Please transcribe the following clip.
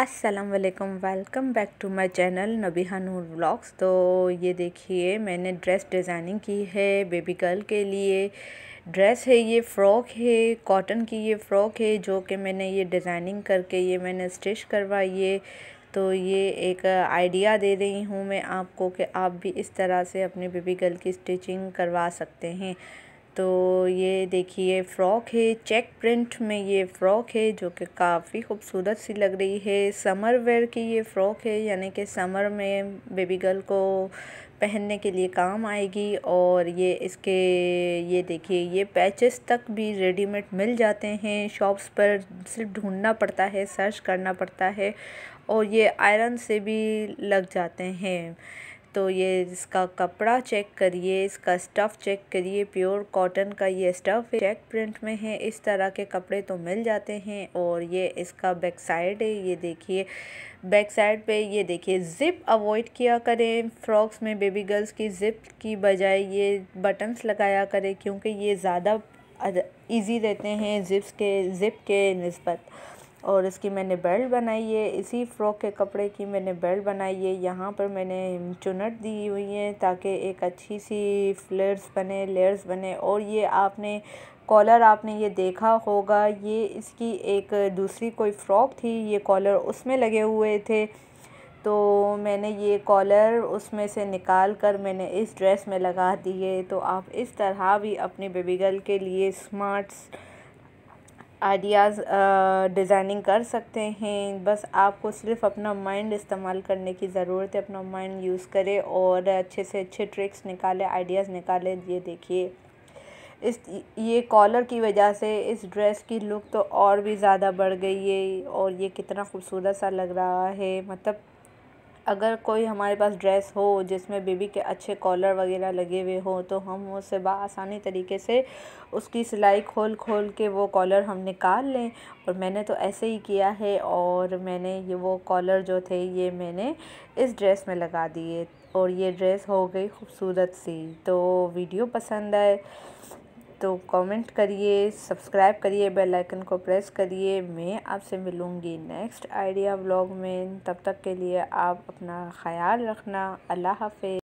अस्सलाम वालेकुम welcome back to my channel Nabiha Noor vlogs तो ये देखिए मैंने ड्रेस डिज़ाइनिंग की है बेबी गर्ल के लिए ड्रेस है ये फ़्रॉक है कॉटन की ये फ़्रॉक है जो कि मैंने ये डिज़ाइनिंग करके ये मैंने स्टिच करवाई है तो ये एक आइडिया दे रही हूँ मैं आपको कि आप भी इस तरह से अपने बेबी गर्ल की स्टिचिंग करवा सकते हैं तो ये देखिए फ़्रॉक है चेक प्रिंट में ये फ़्रॉक है जो कि काफ़ी खूबसूरत सी लग रही है समर वेयर की ये फ़्रॉक है यानी कि समर में बेबी गर्ल को पहनने के लिए काम आएगी और ये इसके ये देखिए ये पैचेस तक भी रेडीमेड मिल जाते हैं शॉप्स पर सिर्फ ढूंढना पड़ता है सर्च करना पड़ता है और ये आयरन से भी लग जाते हैं तो ये इसका कपड़ा चेक करिए इसका स्टफ़ चेक करिए प्योर कॉटन का ये स्टफ़ चेक प्रिंट में है इस तरह के कपड़े तो मिल जाते हैं और ये इसका बैक साइड है ये देखिए बैक साइड पे ये देखिए ज़िप अवॉइड किया करें फ्रॉक्स में बेबी गर्ल्स की ज़िप की बजाय ये बटन्स लगाया करें क्योंकि ये ज़्यादा ईजी रहते हैं जिप्स के ज़िप के नस्बत और इसकी मैंने बेल्ट बनाई है इसी फ़्रॉक के कपड़े की मैंने बेल्ट बनाई है यहाँ पर मैंने चुनट दी हुई है ताकि एक अच्छी सी फ्लेयर्स बने लेयर्स बने और ये आपने कॉलर आपने ये देखा होगा ये इसकी एक दूसरी कोई फ़्रॉक थी ये कॉलर उसमें लगे हुए थे तो मैंने ये कॉलर उसमें से निकाल कर मैंने इस ड्रेस में लगा दिए तो आप इस तरह भी अपनी बेबी गर्ल के लिए स्मार्ट्स आइडियाज़ डिज़ाइनिंग कर सकते हैं बस आपको सिर्फ अपना माइंड इस्तेमाल करने की ज़रूरत है अपना माइंड यूज़ करें और अच्छे से अच्छे ट्रिक्स निकालें आइडियाज़ निकालें ये देखिए इस ये कॉलर की वजह से इस ड्रेस की लुक तो और भी ज़्यादा बढ़ गई है और ये कितना खूबसूरत सा लग रहा है मतलब अगर कोई हमारे पास ड्रेस हो जिसमें बेबी के अच्छे कॉलर वगैरह लगे हुए हों तो हम उसे आसानी तरीके से उसकी सिलाई खोल खोल के वो कॉलर हम निकाल लें और मैंने तो ऐसे ही किया है और मैंने ये वो कॉलर जो थे ये मैंने इस ड्रेस में लगा दिए और ये ड्रेस हो गई खूबसूरत सी तो वीडियो पसंद आए तो कमेंट करिए सब्सक्राइब करिए बेल आइकन को प्रेस करिए मैं आपसे मिलूँगी नेक्स्ट आइडिया व्लॉग में तब तक के लिए आप अपना ख्याल रखना अल्लाह हाफि